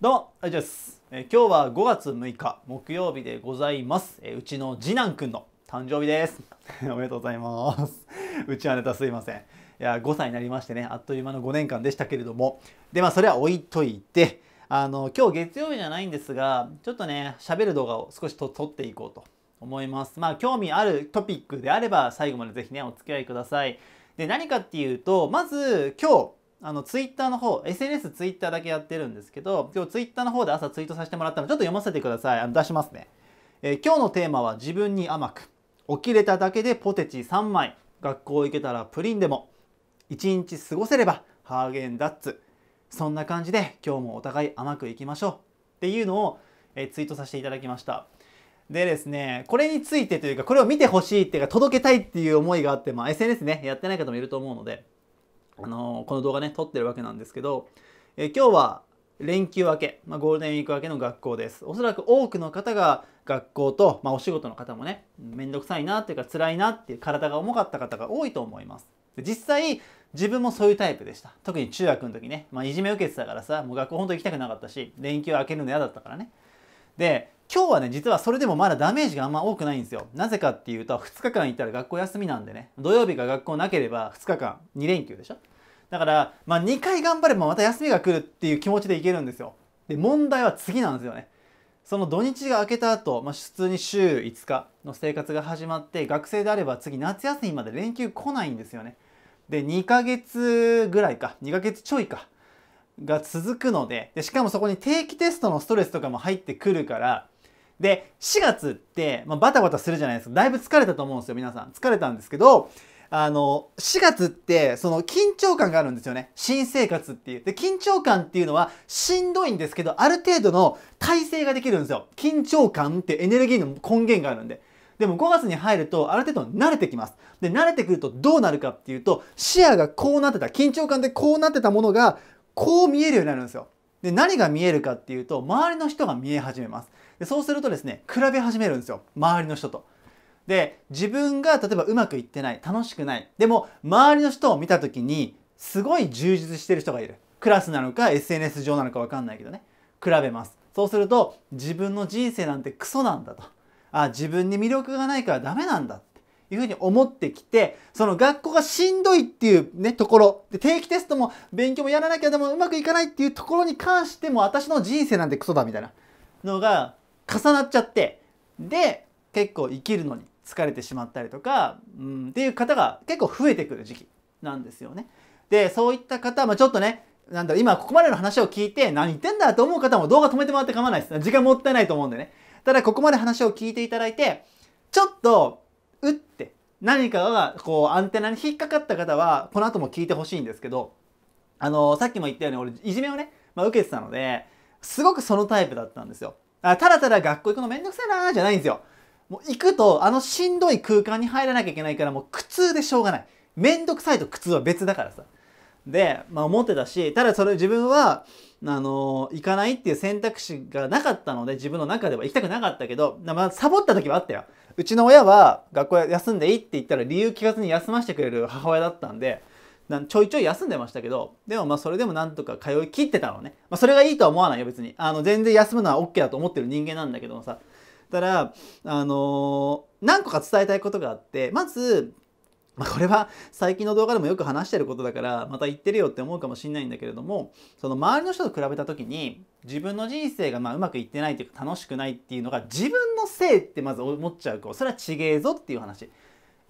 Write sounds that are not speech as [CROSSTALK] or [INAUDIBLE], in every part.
どうも、あいです、えー、今日は5月6日木曜日でございます、えー、うちの次男くんの誕生日です [LAUGHS] おめでとうございます [LAUGHS] うちはネタすいませんいや5歳になりましてねあっという間の5年間でしたけれどもでまあそれは置いといてあの今日月曜日じゃないんですがちょっとね喋る動画を少しと撮っていこうと思いますまあ興味あるトピックであれば最後までぜひねお付き合いくださいで何かっていうとまず今日あのツイッターの方 SNS ツイッターだけやってるんですけど今日ツイッターの方で朝ツイートさせてもらったのちょっと読ませてくださいあの出しますね、えー、今日のテーマは自分に甘く起きれただけでポテチ3枚学校行けたらプリンでも一日過ごせればハーゲンダッツそんな感じで今日もお互い甘くいきましょうっていうのを、えー、ツイートさせていただきましたでですね、これについてというか、これを見てほしいっていうか、届けたいっていう思いがあって、まあ SNS ね、やってない方もいると思うので、あのこの動画ね撮ってるわけなんですけど、え今日は連休明け、まあ、ゴールデンウィーク明けの学校です。おそらく多くの方が学校と、まあ、お仕事の方もね、面倒くさいなっていうか辛いなっていう体が重かった方が多いと思います。実際自分もそういうタイプでした。特に中学の時ね、まあ、いじめ受けてたからさ、もう学校ほんと行きたくなかったし、連休明けるの嫌だったからね。で、今日はね、実はそれでもまだダメージがあんま多くないんですよ。なぜかっていうと、2日間行ったら学校休みなんでね、土曜日が学校なければ2日間2連休でしょだから、まあ、2回頑張ればまた休みが来るっていう気持ちでいけるんですよ。で、問題は次なんですよね。その土日が明けた後、まあ、普通に週5日の生活が始まって、学生であれば次夏休みまで連休来ないんですよね。で、2ヶ月ぐらいか、2ヶ月ちょいか、が続くので、でしかもそこに定期テストのストレスとかも入ってくるから、で、4月って、まあ、バタバタするじゃないですか。だいぶ疲れたと思うんですよ、皆さん。疲れたんですけど、あの、4月って、その緊張感があるんですよね。新生活っていう。で、緊張感っていうのはしんどいんですけど、ある程度の体制ができるんですよ。緊張感ってエネルギーの根源があるんで。でも5月に入ると、ある程度慣れてきます。で、慣れてくるとどうなるかっていうと、視野がこうなってた、緊張感でこうなってたものが、こう見えるようになるんですよ。で、何が見えるかっていうと、周りの人が見え始めます。でそうするとですね、比べ始めるんですよ。周りの人と。で、自分が例えばうまくいってない、楽しくない。でも、周りの人を見た時に、すごい充実してる人がいる。クラスなのか、SNS 上なのかわかんないけどね。比べます。そうすると、自分の人生なんてクソなんだと。あ、自分に魅力がないからダメなんだ。いうふうに思ってきて、その学校がしんどいっていうね、ところ、で定期テストも勉強もやらなきゃでもうまくいかないっていうところに関しても私の人生なんてクソだみたいなのが重なっちゃって、で、結構生きるのに疲れてしまったりとか、うん、っていう方が結構増えてくる時期なんですよね。で、そういった方、まあ、ちょっとね、なんだろ、今ここまでの話を聞いて何言ってんだと思う方も動画止めてもらって構わないです。時間もったいないと思うんでね。ただここまで話を聞いていただいて、ちょっとうって何かがこうアンテナに引っかかった方はこの後も聞いてほしいんですけどあのさっきも言ったように俺いじめをね、まあ、受けてたのですごくそのタイプだったんですよあただただ学校行くのめんどくさいなーじゃないんですよもう行くとあのしんどい空間に入らなきゃいけないからもう苦痛でしょうがないめんどくさいと苦痛は別だからさで、まあ、思ってたし、ただそれ自分は、あの、行かないっていう選択肢がなかったので、自分の中では行きたくなかったけど、まあ、サボった時はあったよ。うちの親は学校休んでいいって言ったら理由聞かずに休ませてくれる母親だったんで、なんちょいちょい休んでましたけど、でもまあそれでもなんとか通い切ってたのね。まあそれがいいとは思わないよ別に。あの全然休むのは OK だと思ってる人間なんだけどもさ。ただ、あのー、何個か伝えたいことがあって、まず、まあ、これは最近の動画でもよく話してることだからまた言ってるよって思うかもしんないんだけれどもその周りの人と比べた時に自分の人生がまあうまくいってないというか楽しくないっていうのが自分のせいってまず思っちゃう子それはちげえぞっていう話。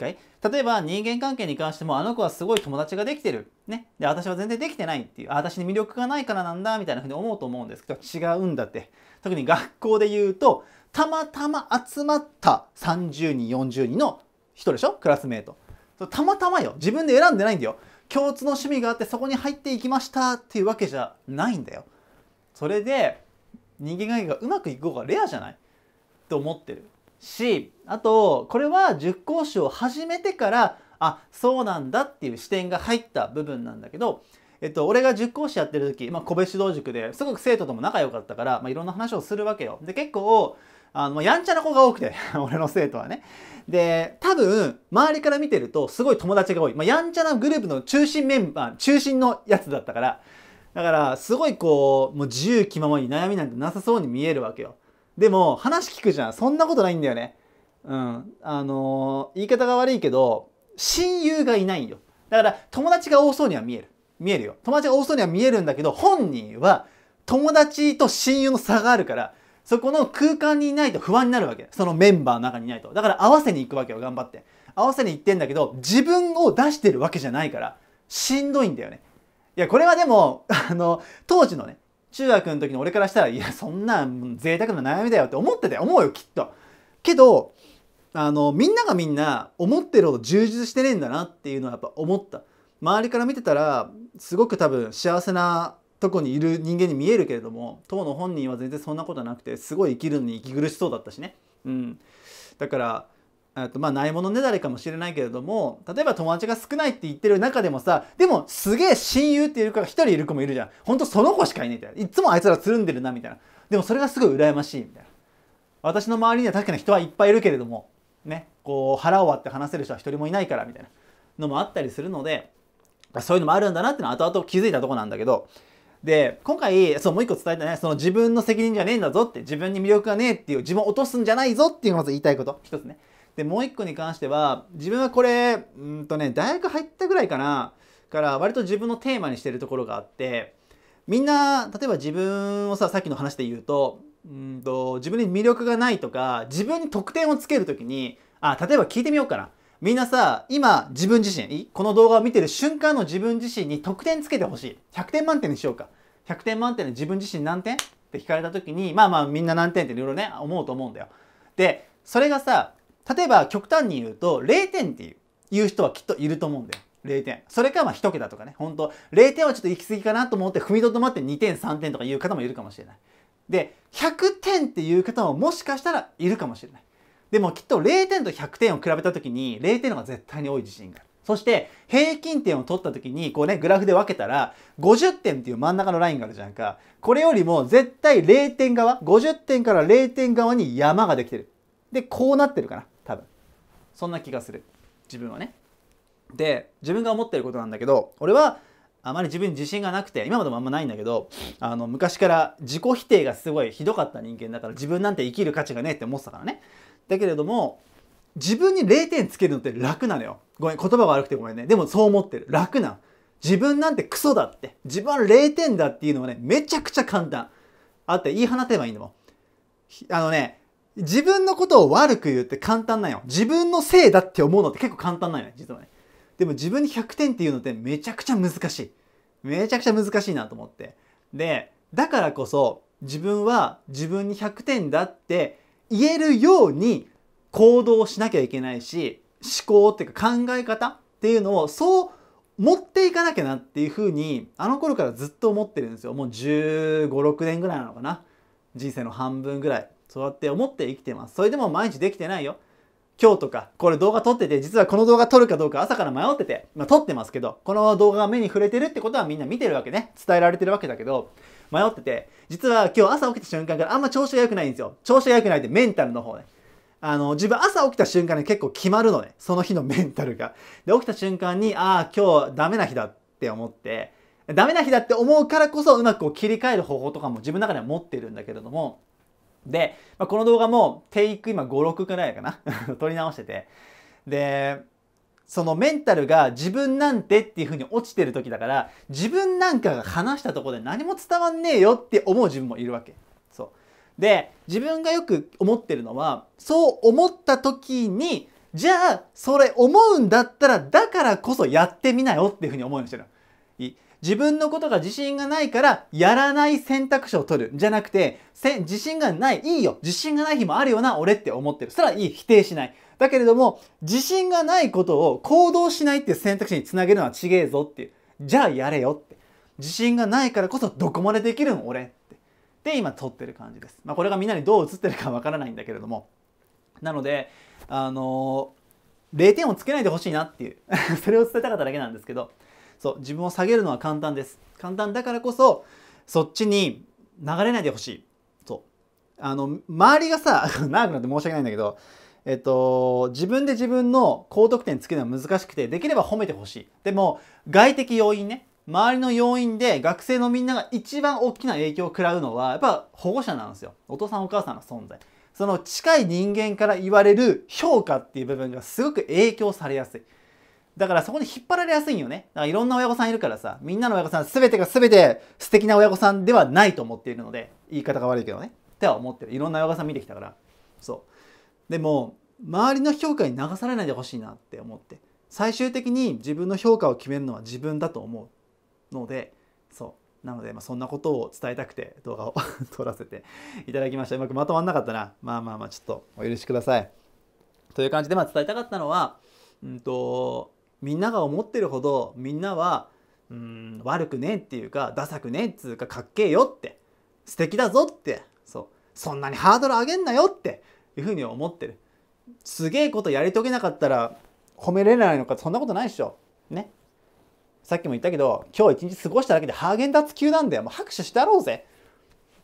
例えば人間関係に関してもあの子はすごい友達ができてる、ね、で私は全然できてないっていう私に魅力がないからなんだみたいなふうに思うと思うんですけど違うんだって特に学校で言うとたまたま集まった30人40人の人でしょクラスメートたまたまよ自分で選んでないんだよ共通の趣味があってそこに入っていきましたっていうわけじゃないんだよそれで人間関係がうまくいく方がレアじゃないと思ってるしあとこれは塾講師を始めてからあそうなんだっていう視点が入った部分なんだけどえっと、俺が塾講師やってる時、まあ、個別指導塾ですごく生徒とも仲良かったから、まあ、いろんな話をするわけよ。で結構あの、やんちゃな子が多くて、[LAUGHS] 俺の生徒はね。で、多分、周りから見てると、すごい友達が多い。まあ、やんちゃなグループの中心メンバー、中心のやつだったから、だから、すごいこう、もう自由気ままに悩みなんてなさそうに見えるわけよ。でも、話聞くじゃん。そんなことないんだよね。うん。あのー、言い方が悪いけど、親友がいないよ。だから、友達が多そうには見える。見えるよ。友達が多そうには見えるんだけど、本人は友達と親友の差があるから、そこの空間にいないと不安になるわけ。そのメンバーの中にいないと。だから合わせに行くわけよ、頑張って。合わせに行ってんだけど、自分を出してるわけじゃないから、しんどいんだよね。いや、これはでも、[LAUGHS] あの、当時のね、中学の時の俺からしたら、いや、そんな贅沢な悩みだよって思ってたよ、思うよ、きっと。けど、あの、みんながみんな思ってるほど充実してねえんだなっていうのはやっぱ思った。周りから見てたら、すごく多分幸せなとこにいる人間に見えるけれども当の本人は全然そんなことなくてすごい生きるのに息苦しそうだったしね。うん、だからとまあないものねだりかもしれないけれども例えば友達が少ないって言ってる中でもさでもすげえ親友っていうか1人いる子もいるじゃんほんとその子しかいねんみたいないつもあいつらつるんでるなみたいなでもそれがすごい羨ましいみたいな私の周りには確かに人はいっぱいいるけれどもねこう腹を割って話せる人は1人もいないからみたいなのもあったりするのでそういうのもあるんだなっていうのは後々気づいたとこなんだけどで、今回、そう、もう一個伝えたね、その自分の責任じゃねえんだぞって、自分に魅力がねえっていう、自分を落とすんじゃないぞっていうのをまず言いたいこと、一つね。で、もう一個に関しては、自分はこれ、うんとね、大学入ったぐらいかな、から割と自分のテーマにしてるところがあって、みんな、例えば自分をさ、さっきの話で言うと、うんと、自分に魅力がないとか、自分に得点をつけるときに、あ、例えば聞いてみようかな。みんなさ、今自分自身、この動画を見てる瞬間の自分自身に得点つけてほしい。100点満点にしようか。100点満点で自分自身何点って聞かれた時に、まあまあみんな何点っていろいろね、思うと思うんだよ。で、それがさ、例えば極端に言うと0点っていうう人はきっといると思うんだよ。0点。それかまあ1桁とかね、本当0点はちょっと行き過ぎかなと思って踏みとどまって2点、3点とか言う方もいるかもしれない。で、100点っていう方ももしかしたらいるかもしれない。でもきっと0点と100点を比べた時に0点の方が絶対に多い自信がある。そして平均点を取った時にこうねグラフで分けたら50点っていう真ん中のラインがあるじゃんかこれよりも絶対0点側50点から0点側に山ができてるでこうなってるかな多分そんな気がする自分はねで自分が思ってることなんだけど俺はあまり自分に自信がなくて今までもあんまないんだけどあの昔から自己否定がすごいひどかった人間だから自分なんて生きる価値がねえって思ってたからねだけれども自分に0点つけるのって楽なのよごめん言葉が悪くてごめんねでもそう思ってる楽な自分なんてクソだって自分は0点だっていうのはねめちゃくちゃ簡単あって言い放てばいいんだもんあのね自分のことを悪く言うって簡単なんよ自分のせいだって思うのって結構簡単なんよ実はねでも自分に100点っていうのってめちゃくちゃ難しいめちゃくちゃ難しいなと思ってでだからこそ自分は自分に100点だって言えるように行動しなきゃいけないし思考っていうか考え方っていうのをそう持っていかなきゃなっていうふうにあの頃からずっと思ってるんですよもう1 5 6年ぐらいなのかな人生の半分ぐらいそうやって思って生きてますそれでも毎日できてないよ今日とかこれ動画撮ってて実はこの動画撮るかどうか朝から迷ってて、まあ、撮ってますけどこの動画が目に触れてるってことはみんな見てるわけね伝えられてるわけだけど迷ってて、実は今日朝起きた瞬間からあんま調子が良くないんですよ。調子が良くないってメンタルの方ね。あの、自分朝起きた瞬間に結構決まるのね。その日のメンタルが。で、起きた瞬間に、ああ、今日ダメな日だって思って、ダメな日だって思うからこそうまくこう切り替える方法とかも自分の中では持ってるんだけれども、で、まあ、この動画もテイク今5、6くらいかな [LAUGHS] 撮り直してて、で、そのメンタルが自分なんてっていう風に落ちてる時だから自分なんかが話したとこで何も伝わんねえよって思う自分もいるわけ。そうで自分がよく思ってるのはそう思った時にじゃあそれ思うんだったらだからこそやってみなよっていう風に思うようにしてる自分のことが自信がないからやらない選択肢を取るんじゃなくて自信がないいいよ自信がない日もあるよな俺って思ってるそしたらいい否定しないだけれども、自信がないことを行動しないっていう選択肢につなげるのはちげえぞっていう。じゃあやれよって。自信がないからこそどこまでできるん俺って。で、今撮ってる感じです。まあ、これがみんなにどう映ってるかわからないんだけれども。なので、あのー、0点をつけないでほしいなっていう。[LAUGHS] それを伝えたかっただけなんですけど。そう、自分を下げるのは簡単です。簡単だからこそ、そっちに流れないでほしい。そう。あの、周りがさ、[LAUGHS] 長くなって申し訳ないんだけど、えっと、自分で自分の高得点つけるのは難しくて、できれば褒めてほしい。でも、外的要因ね。周りの要因で学生のみんなが一番大きな影響を食らうのは、やっぱ保護者なんですよ。お父さんお母さんの存在。その近い人間から言われる評価っていう部分がすごく影響されやすい。だからそこに引っ張られやすいんよね。だからいろんな親御さんいるからさ、みんなの親御さん全てが全て素敵な親御さんではないと思っているので、言い方が悪いけどね。っては思ってる。いろんな親御さん見てきたから。そう。でも周りの評価に流されないでほしいなって思って最終的に自分の評価を決めるのは自分だと思うのでそうなので、まあ、そんなことを伝えたくて動画を [LAUGHS] 撮らせていただきましたうまくまとまんなかったなまあまあまあちょっとお許しくださいという感じで、まあ、伝えたかったのは、うんと、みんなが思ってるほどみんなはうん悪くねっていうかダサくねっつうかかっけえよって素敵だぞってそうそんなにハードル上げんなよっていうふうに思ってるすげえことやり遂げなかったら褒めれないのかそんなことないでしょねさっきも言ったけど今日一日過ごしただけでハーゲンダッツ級なんだよもう拍手してやろうぜ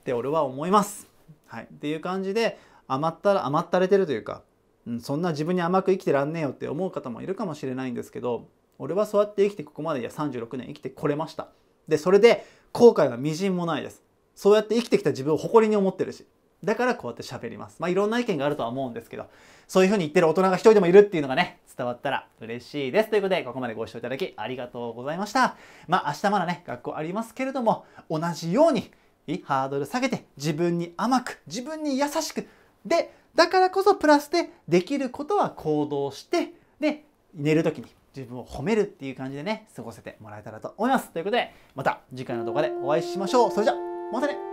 って俺は思いますはいっていう感じで余ったら余ったれてるというか、うん、そんな自分に甘く生きてらんねえよって思う方もいるかもしれないんですけど俺はそうやって生きてここまでいや36年生きてこれましたでそれで後悔はみじんもないですそうやって生きてきた自分を誇りに思ってるしだからこうやって喋ります。まあいろんな意見があるとは思うんですけど、そういうふうに言ってる大人が一人でもいるっていうのがね、伝わったら嬉しいです。ということで、ここまでご視聴いただきありがとうございました。まあ明日まだね、学校ありますけれども、同じようにハードル下げて、自分に甘く、自分に優しく、で、だからこそプラスでできることは行動して、で、寝る時に自分を褒めるっていう感じでね、過ごせてもらえたらと思います。ということで、また次回の動画でお会いしましょう。それじゃ、またね